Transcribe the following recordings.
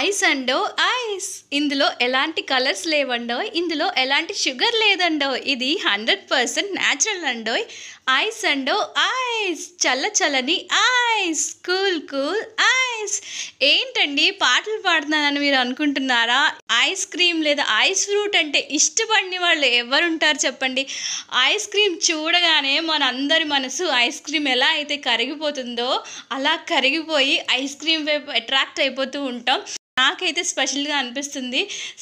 ice అండో ice ఇందులో ఎలాంటి కలర్స్ లేవండో ఇందులో ఎలాంటి షుగర్ లేదండో ఇది హండ్రెడ్ పర్సెంట్ న్యాచురల్ అండో ఐస్ అండో ఐస్ చల్ల చల్లని ఐస్ కూల్ కూల్ ఐస్ ఏంటండి పాటలు పాడుతున్నానని మీరు అనుకుంటున్నారా ఐస్ క్రీమ్ లేదా ఐస్ ఫ్రూట్ అంటే ఇష్టపడిన వాళ్ళు ఎవరుంటారు చెప్పండి ఐస్ క్రీమ్ చూడగానే మనందరి మనసు ఐస్ క్రీమ్ ఎలా అయితే కరిగిపోతుందో అలా కరిగిపోయి ఐస్ క్రీమ్ వైపు అట్రాక్ట్ అయిపోతూ ఉంటాం నాకైతే స్పెషల్గా అనిపిస్తుంది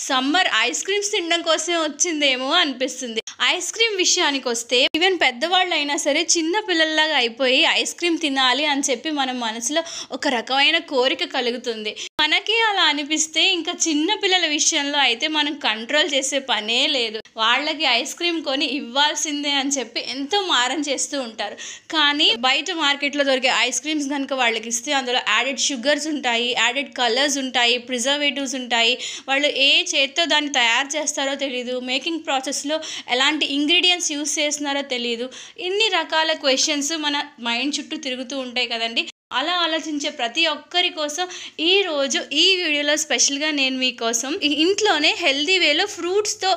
సమ్మర్ ఐస్ క్రీమ్స్ తినడం కోసమే వచ్చిందేమో అనిపిస్తుంది ఐస్ క్రీమ్ విషయానికి వస్తే ఈవెన్ పెద్దవాళ్ళు అయినా సరే చిన్న పిల్లల్లాగా అయిపోయి ఐస్ క్రీమ్ తినాలి అని చెప్పి మన మనసులో ఒక రకమైన కోరిక కలుగుతుంది మనకి అలా అనిపిస్తే ఇంకా చిన్న పిల్లల విషయంలో అయితే మనం కంట్రోల్ చేసే పనే లేదు వాళ్ళకి ఐస్ క్రీమ్ కొని ఇవ్వాల్సిందే అని చెప్పి ఎంతో మారం చేస్తూ ఉంటారు కానీ బయట మార్కెట్లో దొరికే ఐస్ క్రీమ్స్ కనుక వాళ్ళకి ఇస్తే అందులో యాడెడ్ షుగర్స్ ఉంటాయి యాడెడ్ కలర్స్ ఉంటాయి ప్రిజర్వేటివ్స్ ఉంటాయి వాళ్ళు ఏ చేత్తో దాన్ని తయారు చేస్తారో తెలియదు మేకింగ్ ప్రాసెస్లో ఎలాంటి ఇంగ్రీడియంట్స్ యూస్ చేస్తున్నారో తెలియదు ఇన్ని రకాల క్వశ్చన్స్ మన మైండ్ చుట్టూ తిరుగుతూ ఉంటాయి కదండి అలా ఆలోచించే ప్రతి ఒక్కరి కోసం ఈరోజు ఈ వీడియోలో స్పెషల్గా నేను మీకోసం ఇంట్లోనే హెల్దీ వేలో ఫ్రూట్స్తో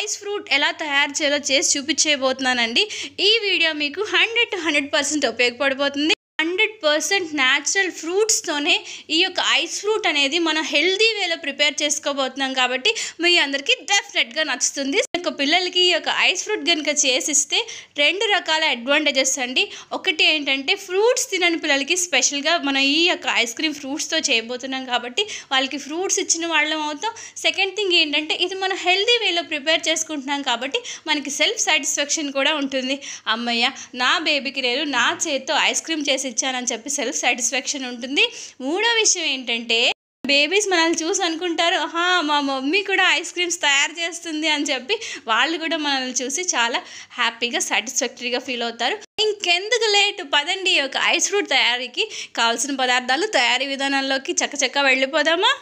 ఐస్ ఫ్రూట్ ఎలా తయారు చేయాలో చేసి చూపించేయబోతున్నానండి ఈ వీడియో మీకు హండ్రెడ్ టు హండ్రెడ్ పర్సెంట్ ఉపయోగపడిపోతుంది హండ్రెడ్ పర్సెంట్ న్యాచురల్ ఫ్రూట్స్తోనే ఈ యొక్క ఐస్ ఫ్రూట్ అనేది మనం హెల్దీ వేలో ప్రిపేర్ చేసుకోబోతున్నాం కాబట్టి మీ అందరికీ డెఫినెట్గా నచ్చుతుంది యొక్క పిల్లలకి ఈ యొక్క ఐస్ ఫ్రూట్ కనుక చేసిస్తే రెండు రకాల అడ్వాంటేజెస్ అండి ఒకటి ఏంటంటే ఫ్రూట్స్ తినని పిల్లలకి స్పెషల్గా మనం ఈ యొక్క ఐస్ క్రీమ్ ఫ్రూట్స్తో చేయబోతున్నాం కాబట్టి వాళ్ళకి ఫ్రూట్స్ ఇచ్చిన వాళ్ళం అవుతాం సెకండ్ థింగ్ ఏంటంటే ఇది మనం హెల్దీ వేలో ప్రిపేర్ చేసుకుంటున్నాం కాబట్టి మనకి సెల్ఫ్ సాటిస్ఫాక్షన్ కూడా ఉంటుంది అమ్మయ్య నా బేబీకి నేను నా చేత్తో ఐస్ క్రీమ్ చేసి ఇచ్చానని చెప్పి సెల్ఫ్ సాటిస్ఫాక్షన్ ఉంటుంది మూడో విషయం ఏంటంటే బేబీస్ మనల్ని చూసి అనుకుంటారు హా మా మమ్మీ కూడా ఐస్ క్రీమ్స్ తయారు చేస్తుంది అని చెప్పి వాళ్ళు కూడా మనల్ని చూసి చాలా హ్యాపీగా సాటిస్ఫాక్టరీగా ఫీల్ అవుతారు ఇంకెందుకు లేట్ పదండి ఒక ఐస్ ఫ్రూట్ తయారీకి కావాల్సిన పదార్థాలు తయారీ విధానంలోకి చక్కచక్క వెళ్ళిపోదామా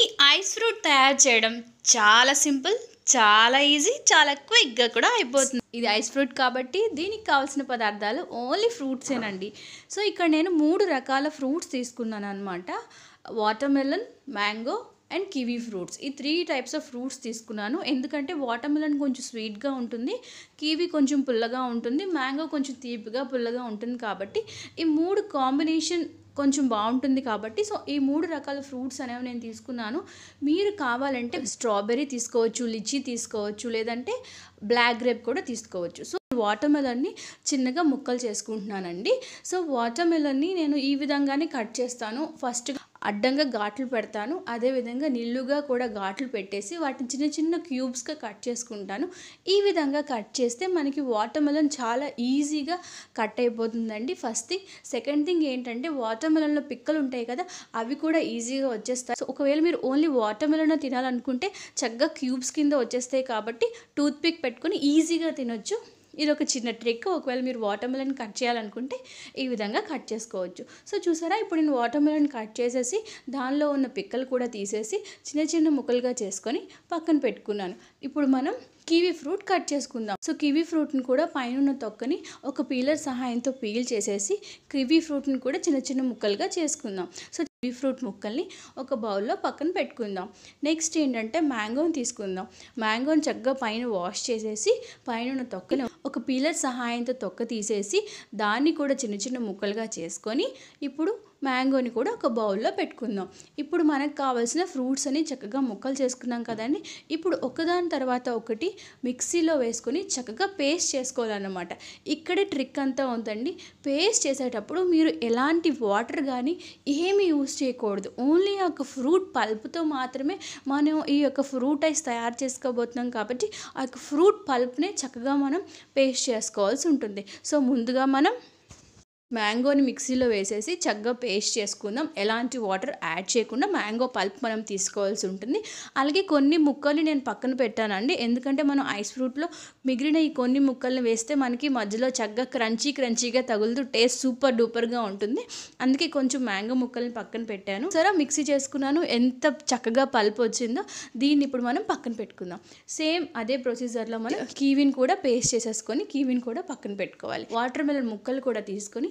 ఈ ఐస్ ఫ్రూట్ తయారు చేయడం చాలా సింపుల్ చాలా ఈజీ చాలా క్విక్గా కూడా అయిపోతుంది ఇది ఐస్ ఫ్రూట్ కాబట్టి దీనికి కావాల్సిన పదార్థాలు ఓన్లీ ఫ్రూట్సేనండి సో ఇక్కడ నేను మూడు రకాల ఫ్రూట్స్ తీసుకున్నాను అనమాట water melon mango and kiwi fruits ఈ త్రీ టైప్స్ ఆఫ్ ఫ్రూట్స్ తీసుకున్నాను ఎందుకంటే వాటర్మెలన్ కొంచెం స్వీట్గా ఉంటుంది కివీ కొంచెం పుల్లగా ఉంటుంది మ్యాంగో కొంచెం తీపిగా పుల్లగా ఉంటుంది కాబట్టి ఈ మూడు కాంబినేషన్ కొంచెం బాగుంటుంది కాబట్టి సో ఈ మూడు రకాల ఫ్రూట్స్ అనేవి నేను తీసుకున్నాను మీరు కావాలంటే స్ట్రాబెర్రీ తీసుకోవచ్చు లిచీ తీసుకోవచ్చు లేదంటే బ్లాక్ గ్రేప్ కూడా తీసుకోవచ్చు సో వాటర్ మెలన్ని చిన్నగా ముక్కలు చేసుకుంటున్నానండి సో వాటర్ మెలన్ని నేను ఈ విధంగానే కట్ చేస్తాను ఫస్ట్ అడ్డంగా ఘాట్లు పెడతాను అదేవిధంగా నిల్లుగా కూడా ఘాట్లు పెట్టేసి వాటిని చిన్న చిన్న క్యూబ్స్గా కట్ చేసుకుంటాను ఈ విధంగా కట్ చేస్తే మనకి వాటర్ మెలన్ చాలా ఈజీగా కట్ అయిపోతుందండి ఫస్ట్ థింగ్ సెకండ్ థింగ్ ఏంటంటే వాటర్ మెలన్లో పిక్కలు ఉంటాయి కదా అవి కూడా ఈజీగా వచ్చేస్తాయి సో ఒకవేళ మీరు ఓన్లీ వాటర్ మెలన్ తినాలనుకుంటే చక్కగా క్యూబ్స్ కింద వచ్చేస్తాయి కాబట్టి టూత్ పిక్ పెట్టుకుని ఈజీగా తినొచ్చు ఇది ఒక చిన్న ట్రిక్ ఒకవేళ మీరు వాటర్ కట్ చేయాలనుకుంటే ఈ విధంగా కట్ చేసుకోవచ్చు సో చూసారా ఇప్పుడు నేను వాటర్ కట్ చేసేసి దానిలో ఉన్న పిక్కలు కూడా తీసేసి చిన్న చిన్న ముక్కలుగా చేసుకొని పక్కన పెట్టుకున్నాను ఇప్పుడు మనం కివీ ఫ్రూట్ కట్ చేసుకుందాం సో కివీ ఫ్రూట్ని కూడా పైన ఉన్న తొక్కని ఒక పీలర్ సహాయంతో పీల్ చేసేసి కివీ ఫ్రూట్ని కూడా చిన్న చిన్న ముక్కలుగా చేసుకుందాం సో బీ ఫ్రూట్ ముక్కల్ని ఒక బౌల్లో పక్కన పెట్టుకుందాం నెక్స్ట్ ఏంటంటే మ్యాంగోని తీసుకుందాం మ్యాంగోని చక్కగా పైన వాష్ చేసేసి పైన ఉన్న తొక్కని ఒక పీలర్ సహాయంతో తొక్క తీసేసి దాన్ని కూడా చిన్న చిన్న ముక్కలుగా చేసుకొని ఇప్పుడు మ్యాంగోని కూడా ఒక బౌల్లో పెట్టుకుందాం ఇప్పుడు మనకు కావాల్సిన ఫ్రూట్స్ అని చక్కగా ముక్కలు చేసుకున్నాం కదండి ఇప్పుడు ఒకదాని తర్వాత ఒకటి మిక్సీలో వేసుకొని చక్కగా పేస్ట్ చేసుకోవాలన్నమాట ఇక్కడే ట్రిక్ అంతా ఉందండి పేస్ట్ చేసేటప్పుడు మీరు ఎలాంటి వాటర్ కానీ ఏమీ యూజ్ చేయకూడదు ఓన్లీ ఆ యొక్క ఫ్రూట్ పల్ప్తో మాత్రమే మనం ఈ యొక్క ఫ్రూట్ ఐస్ తయారు చేసుకోబోతున్నాం కాబట్టి ఆ యొక్క ఫ్రూట్ పల్ప్నే చక్కగా మనం పేస్ట్ చేసుకోవాల్సి ఉంటుంది సో ముందుగా మనం మ్యాంగోని మిక్సీలో వేసేసి చక్కగా పేస్ట్ చేసుకుందాం ఎలాంటి వాటర్ యాడ్ చేయకుండా మ్యాంగో పల్ప్ మనం తీసుకోవాల్సి ఉంటుంది అలాగే కొన్ని ముక్కల్ని నేను పక్కన పెట్టానండి ఎందుకంటే మనం ఐస్ ఫ్రూట్లో మిగిలిన ఈ కొన్ని ముక్కల్ని వేస్తే మనకి మధ్యలో చక్కగా క్రంచీ క్రంచీగా తగులుతూ టేస్ట్ సూపర్ డూపర్గా ఉంటుంది అందుకే కొంచెం మ్యాంగో ముక్కల్ని పక్కన పెట్టాను సరే మిక్సీ చేసుకున్నాను ఎంత చక్కగా పల్ప్ వచ్చిందో దీన్ని ఇప్పుడు మనం పక్కన పెట్టుకుందాం సేమ్ అదే ప్రొసీజర్లో మనం కీవీని కూడా పేస్ట్ చేసేసుకొని కీవీని కూడా పక్కన పెట్టుకోవాలి వాటర్ మెలన్ ముక్కలు కూడా తీసుకొని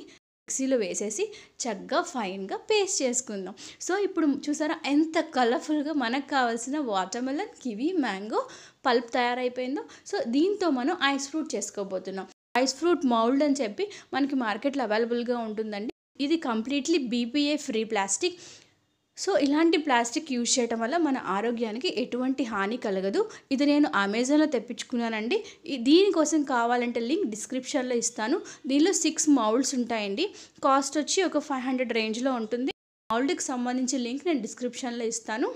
మిక్సీలో వేసేసి చక్కగా ఫైన్గా పేస్ట్ చేసుకుందాం సో ఇప్పుడు చూసారా ఎంత కలర్ఫుల్గా మనకు కావాల్సిన వాటర్మెలన్ కివి మ్యాంగో పల్ప్ తయారైపోయిందో సో దీంతో మనం ఐస్ ఫ్రూట్ చేసుకోబోతున్నాం ఐస్ ఫ్రూట్ మౌల్డ్ అని చెప్పి మనకి మార్కెట్లో అవైలబుల్గా ఉంటుందండి ఇది completely BPA free plastic so ఇలాంటి ప్లాస్టిక్ యూజ్ చేయటం వల్ల మన ఆరోగ్యానికి ఎటువంటి హాని కలగదు ఇది నేను అమెజాన్లో తెప్పించుకున్నానండి దీనికోసం కావాలంటే లింక్ డిస్క్రిప్షన్లో ఇస్తాను దీనిలో సిక్స్ మౌల్డ్స్ ఉంటాయండి కాస్ట్ వచ్చి ఒక ఫైవ్ హండ్రెడ్ రేంజ్లో ఉంటుంది మౌల్డ్కి సంబంధించి లింక్ నేను డిస్క్రిప్షన్లో ఇస్తాను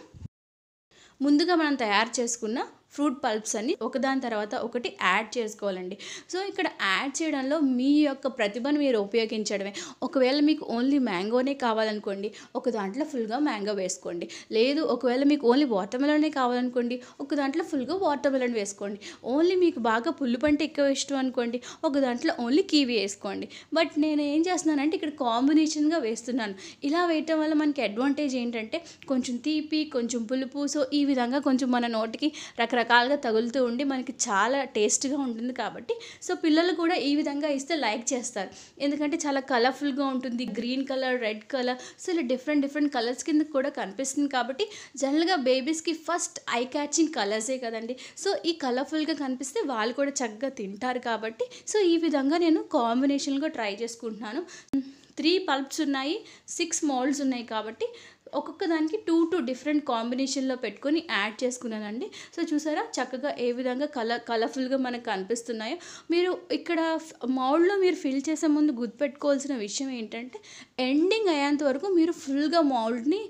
ముందుగా మనం తయారు చేసుకున్న ఫ్రూట్ పల్ప్స్ అని ఒకదాని తర్వాత ఒకటి యాడ్ చేసుకోవాలండి సో ఇక్కడ యాడ్ చేయడంలో మీ యొక్క ప్రతిభను మీరు ఉపయోగించడమే ఒకవేళ మీకు ఓన్లీ మ్యాంగోనే కావాలనుకోండి ఒక దాంట్లో ఫుల్గా మ్యాంగో వేసుకోండి లేదు ఒకవేళ మీకు ఓన్లీ వాటర్ మెలనే కావాలనుకోండి ఒక దాంట్లో ఫుల్గా వాటర్ వేసుకోండి ఓన్లీ మీకు బాగా పుల్లు పంట ఎక్కువ ఇష్టం అనుకోండి ఒక దాంట్లో ఓన్లీ కీవి వేసుకోండి బట్ నేను ఏం చేస్తున్నానంటే ఇక్కడ కాంబినేషన్గా వేస్తున్నాను ఇలా వేయటం వల్ల మనకి అడ్వాంటేజ్ ఏంటంటే కొంచెం తీపి కొంచెం పులుపు సో ఈ విధంగా కొంచెం మన నోటికి రకరకాల రకరకాలుగా తగులుతూ ఉండి మనకి చాలా టేస్ట్గా ఉంటుంది కాబట్టి సో పిల్లలు కూడా ఈ విధంగా ఇస్తే లైక్ చేస్తారు ఎందుకంటే చాలా కలర్ఫుల్గా ఉంటుంది green colour red colour so ఇలా డిఫరెంట్ డిఫరెంట్ కలర్స్ కింద కూడా కనిపిస్తుంది కాబట్టి జనరల్గా బేబీస్కి ఫస్ట్ ఐ క్యాచింగ్ కలర్సే కదండి సో ఈ కలర్ఫుల్గా కనిపిస్తే వాళ్ళు కూడా చక్కగా తింటారు కాబట్టి సో ఈ విధంగా నేను కాంబినేషన్గా ట్రై చేసుకుంటున్నాను త్రీ పల్ప్స్ ఉన్నాయి సిక్స్ మోల్డ్స్ ఉన్నాయి కాబట్టి ఒక్కొక్క దానికి టూ టూ డిఫరెంట్ కాంబినేషన్లో పెట్టుకొని యాడ్ చేసుకున్నానండి సో చూసారా చక్కగా ఏ విధంగా కల కలర్ఫుల్గా మనకు కనిపిస్తున్నాయో మీరు ఇక్కడ మౌల్డ్లో మీరు ఫిల్ చేసే ముందు గుర్తుపెట్టుకోవాల్సిన విషయం ఏంటంటే ఎండింగ్ అయ్యేంత వరకు మీరు ఫుల్గా మౌల్డ్ని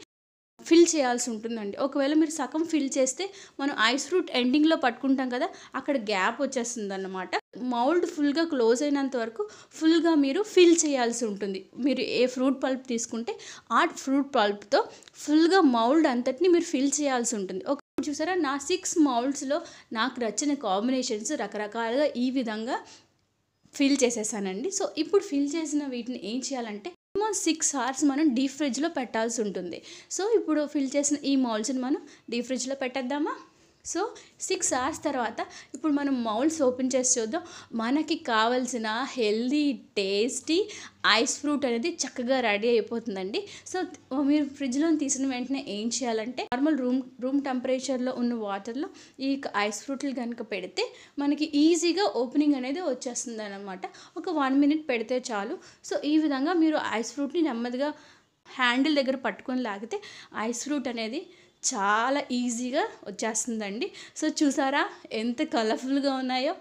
ఫిల్ చేయాల్సి ఉంటుందండి ఒకవేళ మీరు సగం ఫిల్ చేస్తే మనం ఐస్ ఫ్రూట్ ఎండింగ్లో పట్టుకుంటాం కదా అక్కడ గ్యాప్ వచ్చేస్తుంది అన్నమాట మౌల్డ్ ఫుల్గా క్లోజ్ అయినంత వరకు ఫుల్గా మీరు ఫిల్ చేయాల్సి ఉంటుంది మీరు ఏ ఫ్రూట్ పల్ప్ తీసుకుంటే ఆ ఫ్రూట్ పల్ప్తో ఫుల్గా మౌల్డ్ అంతటిని మీరు ఫిల్ చేయాల్సి ఉంటుంది ఒక చూసారా నా సిక్స్ మౌల్డ్స్లో నాకు నచ్చిన కాంబినేషన్స్ రకరకాలుగా ఈ విధంగా ఫిల్ చేసేసానండి సో ఇప్పుడు ఫిల్ చేసిన వీటిని ఏం చేయాలంటే మినిమం సిక్స్ అవర్స్ మనం డీప్ ఫ్రిడ్జ్లో పెట్టాల్సి ఉంటుంది సో ఇప్పుడు ఫిల్ చేసిన ఈ మాల్స్ని మనం డీప్ ఫ్రిడ్జ్లో పెట్టేద్దామా సో సిక్స్ అవర్స్ తర్వాత ఇప్పుడు మనం మౌల్స్ ఓపెన్ చేసి చూద్దాం మనకి కావాల్సిన హెల్దీ టేస్టీ ఐస్ ఫ్రూట్ అనేది చక్కగా రెడీ అయిపోతుందండి సో మీరు ఫ్రిడ్జ్లో తీసిన వెంటనే ఏం చేయాలంటే నార్మల్ రూమ్ రూమ్ టెంపరేచర్లో ఉన్న వాటర్లో ఈ ఐస్ ఫ్రూట్లు కనుక పెడితే మనకి ఈజీగా ఓపెనింగ్ అనేది వచ్చేస్తుంది అనమాట ఒక వన్ మినిట్ పెడితే చాలు సో ఈ విధంగా మీరు ఐస్ ఫ్రూట్ని నెమ్మదిగా హ్యాండిల్ దగ్గర పట్టుకొని లాగితే ఐస్ ఫ్రూట్ అనేది చాలా ఈజీగా వచ్చేస్తుందండి సో చూసారా ఎంత కలర్ఫుల్గా ఉన్నాయో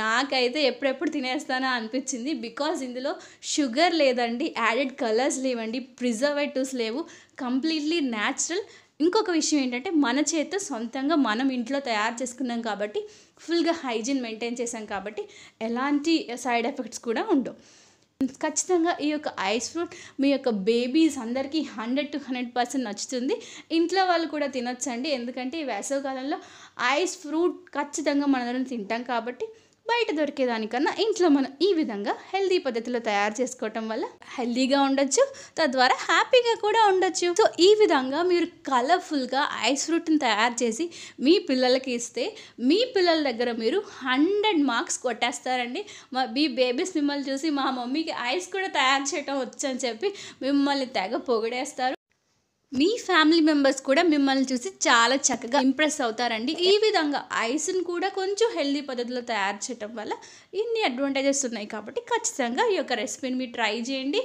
నాకైతే ఎప్పుడెప్పుడు తినేస్తానో అనిపించింది బికాజ్ ఇందులో షుగర్ లేదండి యాడెడ్ కలర్స్ లేవండి ప్రిజర్వేటివ్స్ లేవు కంప్లీట్లీ న్యాచురల్ ఇంకొక విషయం ఏంటంటే మన చేత సొంతంగా మనం ఇంట్లో తయారు చేసుకున్నాం కాబట్టి ఫుల్గా హైజీన్ మెయింటైన్ చేసాం కాబట్టి ఎలాంటి సైడ్ ఎఫెక్ట్స్ కూడా ఉండవు ఖచ్చితంగా ఈ యొక్క ఐస్ ఫ్రూట్ మీ యొక్క బేబీస్ అందరికీ హండ్రెడ్ టు హండ్రెడ్ పర్సెంట్ నచ్చుతుంది ఇంట్లో వాళ్ళు కూడా తినొచ్చండి ఎందుకంటే ఈ వేసవకాలంలో ఐస్ ఫ్రూట్ ఖచ్చితంగా మనందరం తింటాం కాబట్టి బయట దొరికేదానికన్నా ఇంట్లో మనం ఈ విధంగా హెల్దీ పద్ధతిలో తయారు చేసుకోవటం వల్ల హెల్దీగా ఉండొచ్చు తద్వారా హ్యాపీగా కూడా ఉండొచ్చు సో ఈ విధంగా మీరు కలర్ఫుల్గా ఐస్ ఫ్రూట్ని తయారు చేసి మీ పిల్లలకి ఇస్తే మీ పిల్లల దగ్గర మీరు హండ్రెడ్ మార్క్స్ కొట్టేస్తారండి మా మీ బేబీస్ మిమ్మల్ని చూసి మా మమ్మీకి ఐస్ కూడా తయారు చేయటం వచ్చని చెప్పి మిమ్మల్ని తెగ పొగిడేస్తారు మీ ఫ్యామిలీ మెంబర్స్ కూడా మిమ్మల్ని చూసి చాలా చక్కగా ఇంప్రెస్ అవుతారండి ఈ విధంగా ఐస్ని కూడా కొంచెం హెల్దీ పద్ధతిలో తయారు చేయటం వల్ల ఇన్ని అడ్వాంటేజెస్ ఉన్నాయి కాబట్టి ఖచ్చితంగా ఈ యొక్క రెసిపీని మీరు ట్రై చేయండి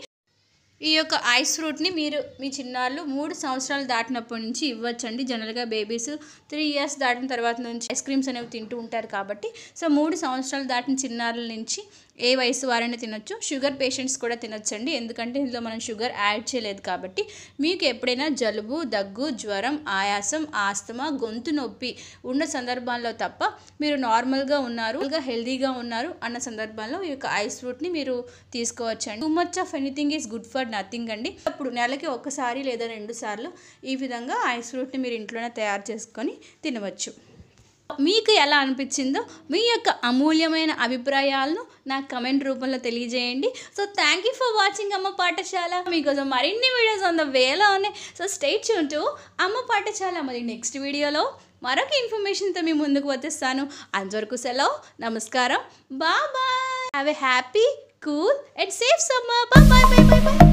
ఈ యొక్క ఐస్ ఫ్రూట్ని మీరు మీ చిన్నారులు మూడు సంవత్సరాలు దాటినప్పటి నుంచి ఇవ్వచ్చండి జనరల్గా బేబీస్ త్రీ ఇయర్స్ దాటిన తర్వాత నుంచి ఐస్ క్రీమ్స్ అనేవి తింటూ ఉంటారు కాబట్టి సో మూడు సంవత్సరాలు దాటిన చిన్నారుల నుంచి ఏ వయసు వారైనా తినొచ్చు షుగర్ పేషెంట్స్ కూడా తినొచ్చండి ఎందుకంటే ఇందులో మనం షుగర్ యాడ్ చేయలేదు కాబట్టి మీకు ఎప్పుడైనా జలుబు దగ్గు జ్వరం ఆయాసం ఆస్తమా గొంతు నొప్పి ఉన్న సందర్భాల్లో తప్ప మీరు నార్మల్గా ఉన్నారు హెల్దీగా ఉన్నారు అన్న సందర్భాల్లో ఈ యొక్క ఐస్ ఫ్రూట్ని మీరు తీసుకోవచ్చండి too much of anything is good for nothing అండి అప్పుడు నెలకి ఒక్కసారి లేదా రెండు సార్లు ఈ విధంగా ఐస్ ఫ్రూట్ని మీరు ఇంట్లోనే తయారు చేసుకొని తినవచ్చు మీకు ఎలా అనిపించిందో మీ యొక్క అమూల్యమైన అభిప్రాయాలను నాకు కమెంట్ రూపంలో తెలియజేయండి so thank you for watching అమ్మ పాఠశాల మీకోసం మరిన్ని వీడియోస్ వంద వేలో ఉన్నాయి సో స్టేట్ చూంటూ అమ్మ పాఠశాల మరి నెక్స్ట్ వీడియోలో మరొక ఇన్ఫర్మేషన్తో మీ ముందుకు వచ్చేస్తాను అంతవరకు సెలవు నమస్కారం bye have a happy cool and safe summer bye bye bye bye